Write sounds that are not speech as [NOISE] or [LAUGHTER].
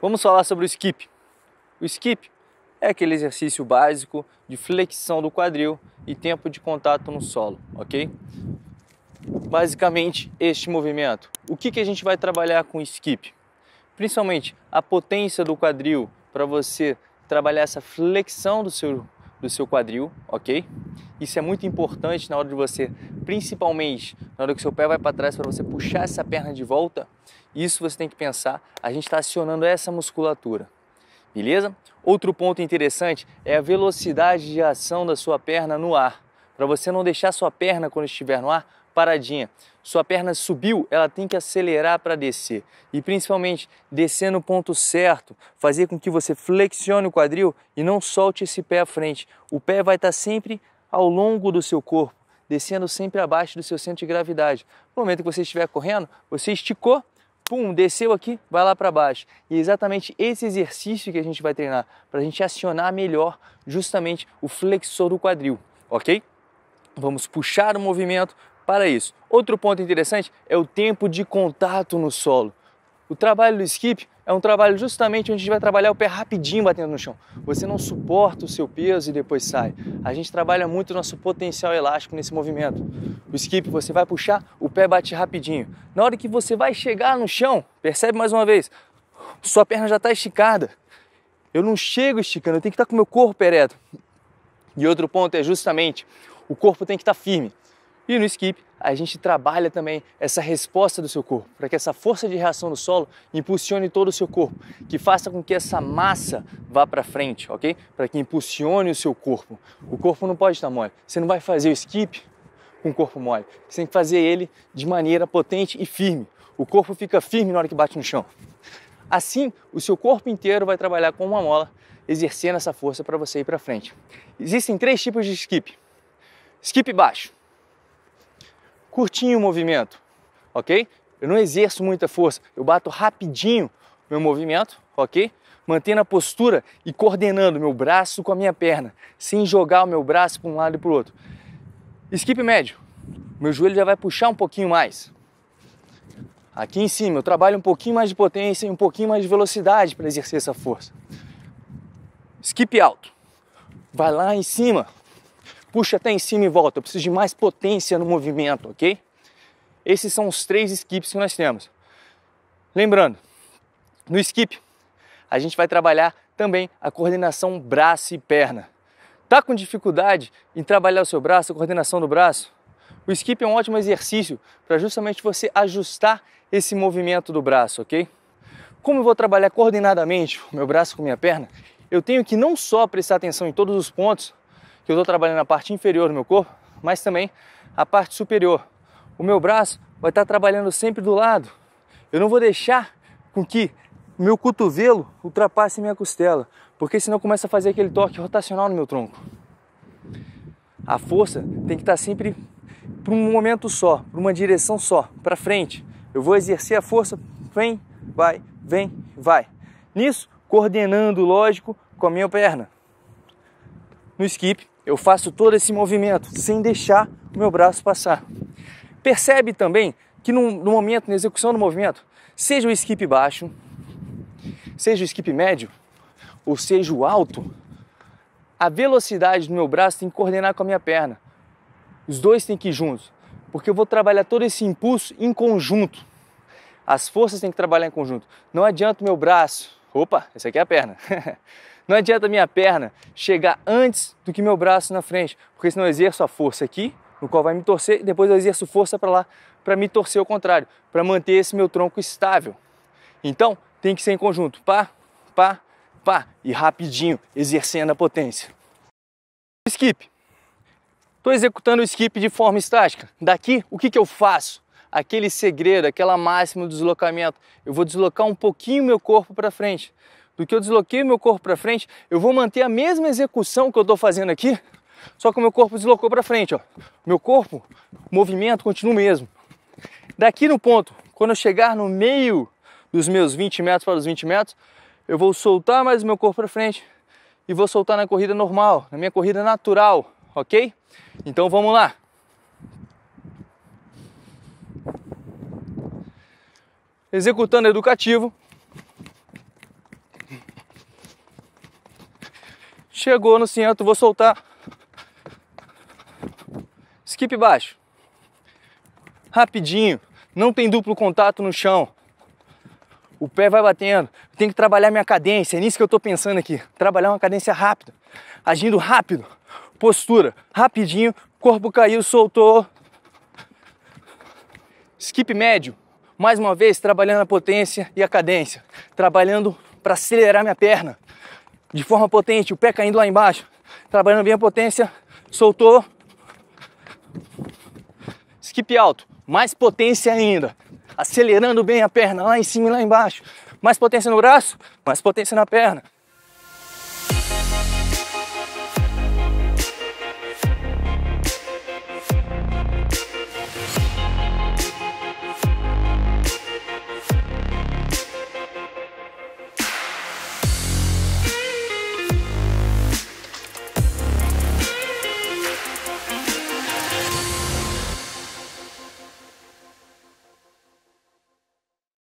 Vamos falar sobre o skip. O skip é aquele exercício básico de flexão do quadril e tempo de contato no solo, ok? Basicamente, este movimento. O que, que a gente vai trabalhar com o skip? Principalmente a potência do quadril para você trabalhar essa flexão do seu do seu quadril, ok? Isso é muito importante na hora de você, principalmente na hora que seu pé vai para trás para você puxar essa perna de volta. Isso você tem que pensar. A gente está acionando essa musculatura, beleza? Outro ponto interessante é a velocidade de ação da sua perna no ar, para você não deixar sua perna quando estiver no ar paradinha. Sua perna subiu, ela tem que acelerar para descer. E principalmente, descer no ponto certo, fazer com que você flexione o quadril e não solte esse pé à frente. O pé vai estar tá sempre ao longo do seu corpo, descendo sempre abaixo do seu centro de gravidade. No momento que você estiver correndo, você esticou, pum, desceu aqui, vai lá para baixo. E é exatamente esse exercício que a gente vai treinar, para a gente acionar melhor justamente o flexor do quadril, ok? Vamos puxar o movimento para isso. Outro ponto interessante é o tempo de contato no solo. O trabalho do skip é um trabalho justamente onde a gente vai trabalhar o pé rapidinho batendo no chão. Você não suporta o seu peso e depois sai. A gente trabalha muito o nosso potencial elástico nesse movimento. O skip você vai puxar, o pé bate rapidinho. Na hora que você vai chegar no chão, percebe mais uma vez, sua perna já está esticada. Eu não chego esticando, eu tenho que estar tá com o meu corpo ereto. E outro ponto é justamente o corpo tem que estar tá firme. E no skip, a gente trabalha também essa resposta do seu corpo, para que essa força de reação do solo impulsione todo o seu corpo, que faça com que essa massa vá para frente, ok? Para que impulsione o seu corpo. O corpo não pode estar mole. Você não vai fazer o skip com o corpo mole. Você tem que fazer ele de maneira potente e firme. O corpo fica firme na hora que bate no chão. Assim, o seu corpo inteiro vai trabalhar com uma mola, exercendo essa força para você ir para frente. Existem três tipos de skip: skip baixo curtinho o movimento, ok? Eu não exerço muita força, eu bato rapidinho meu movimento, ok? Mantendo a postura e coordenando meu braço com a minha perna, sem jogar o meu braço para um lado e para o outro. Skip médio, meu joelho já vai puxar um pouquinho mais. Aqui em cima eu trabalho um pouquinho mais de potência e um pouquinho mais de velocidade para exercer essa força. Skip alto, vai lá em cima, puxa até em cima e volta. Eu preciso de mais potência no movimento, ok? Esses são os três skips que nós temos. Lembrando, no skip a gente vai trabalhar também a coordenação braço e perna. Tá com dificuldade em trabalhar o seu braço, a coordenação do braço? O skip é um ótimo exercício para justamente você ajustar esse movimento do braço, ok? Como eu vou trabalhar coordenadamente o meu braço com minha perna, eu tenho que não só prestar atenção em todos os pontos, que eu estou trabalhando a parte inferior do meu corpo, mas também a parte superior. O meu braço vai estar tá trabalhando sempre do lado. Eu não vou deixar com que meu cotovelo ultrapasse minha costela, porque senão começa a fazer aquele torque rotacional no meu tronco. A força tem que estar tá sempre para um momento só, para uma direção só, para frente. Eu vou exercer a força, vem, vai, vem, vai. Nisso, coordenando, lógico, com a minha perna. No skip, eu faço todo esse movimento sem deixar o meu braço passar. Percebe também que no, no momento, na execução do movimento, seja o skip baixo, seja o skip médio ou seja o alto, a velocidade do meu braço tem que coordenar com a minha perna. Os dois têm que ir juntos, porque eu vou trabalhar todo esse impulso em conjunto. As forças têm que trabalhar em conjunto. Não adianta o meu braço Opa, essa aqui é a perna. [LAUGHS] Não adianta minha perna chegar antes do que meu braço na frente, porque senão eu exerço a força aqui, no qual vai me torcer, e depois eu exerço força para lá, para me torcer ao contrário, para manter esse meu tronco estável. Então, tem que ser em conjunto. Pá, pá, pá, e rapidinho, exercendo a potência. Skip. Estou executando o skip de forma estática. Daqui, o que, que eu faço? aquele segredo, aquela máxima do deslocamento. Eu vou deslocar um pouquinho meu corpo para frente. Do que eu desloquei meu corpo para frente, eu vou manter a mesma execução que eu estou fazendo aqui, só que o meu corpo deslocou para frente. Ó. Meu corpo, movimento continua o mesmo. Daqui no ponto, quando eu chegar no meio dos meus 20 metros para os 20 metros, eu vou soltar mais o meu corpo para frente e vou soltar na corrida normal, na minha corrida natural, ok? Então vamos lá. executando educativo. Chegou no cinto, vou soltar. Skip baixo. Rapidinho. Não tem duplo contato no chão. O pé vai batendo. Tem que trabalhar minha cadência. É nisso que eu tô pensando aqui. Trabalhar uma cadência rápida. Agindo rápido. Postura. Rapidinho. Corpo caiu, soltou. Skip médio mais uma vez trabalhando a potência e a cadência, trabalhando para acelerar minha perna de forma potente, o pé caindo lá embaixo, trabalhando bem a potência, soltou, skip alto, mais potência ainda, acelerando bem a perna lá em cima e lá embaixo, mais potência no braço, mais potência na perna,